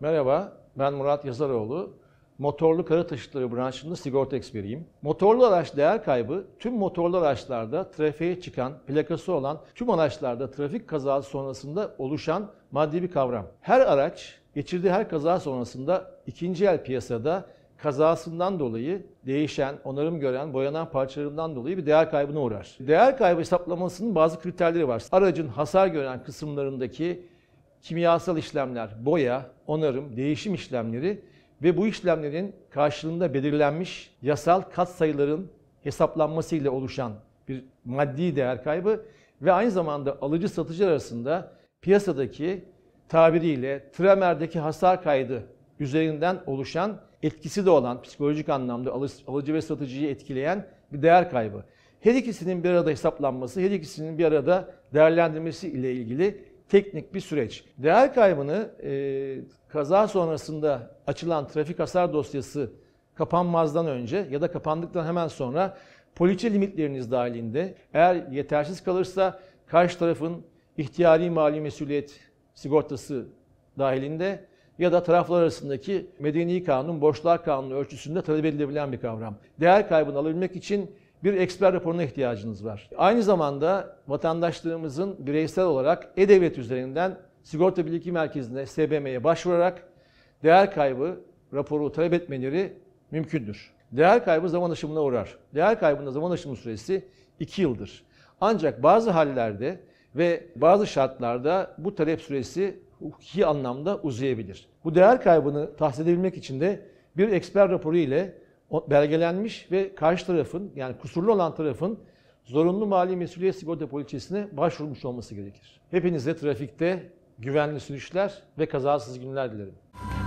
Merhaba, ben Murat Yazaroğlu. Motorlu kara taşıtları branşında sigorta eksperiyim. Motorlu araç değer kaybı tüm motorlu araçlarda trafiğe çıkan, plakası olan tüm araçlarda trafik kazası sonrasında oluşan maddi bir kavram. Her araç geçirdiği her kaza sonrasında ikinci el piyasada kazasından dolayı değişen, onarım gören, boyanan parçalarından dolayı bir değer kaybına uğrar. Değer kaybı hesaplamasının bazı kriterleri var. Aracın hasar gören kısımlarındaki kimyasal işlemler, boya, onarım, değişim işlemleri ve bu işlemlerin karşılığında belirlenmiş yasal kat sayıların hesaplanmasıyla oluşan bir maddi değer kaybı ve aynı zamanda alıcı satıcı arasında piyasadaki tabiriyle tramerdeki hasar kaydı üzerinden oluşan etkisi de olan psikolojik anlamda alıcı ve satıcıyı etkileyen bir değer kaybı. Her ikisinin bir arada hesaplanması, her ikisinin bir arada değerlendirmesi ile ilgili teknik bir süreç. Değer kaybını e, kaza sonrasında açılan trafik hasar dosyası kapanmazdan önce ya da kapandıktan hemen sonra poliçe limitleriniz dahilinde eğer yetersiz kalırsa karşı tarafın ihtiyari mali mesuliyet sigortası dahilinde ya da taraflar arasındaki medeni kanun, borçlar kanunu ölçüsünde talep edilebilen bir kavram. Değer kaybını alabilmek için bir eksper raporuna ihtiyacınız var. Aynı zamanda vatandaşlarımızın bireysel olarak E-Devlet üzerinden Sigorta Bilgi Merkezi'ne SBM'ye başvurarak değer kaybı raporu talep etmeleri mümkündür. Değer kaybı zaman aşımına uğrar. Değer kaybında zaman aşımı süresi 2 yıldır. Ancak bazı hallerde ve bazı şartlarda bu talep süresi hukuki anlamda uzayabilir. Bu değer kaybını tahsil edebilmek için de bir eksper raporu ile belgelenmiş ve karşı tarafın yani kusurlu olan tarafın zorunlu mali mesuliyet sigorta poliçesine başvurmuş olması gerekir. Hepinize trafikte güvenli sürüşler ve kazasız günler dilerim.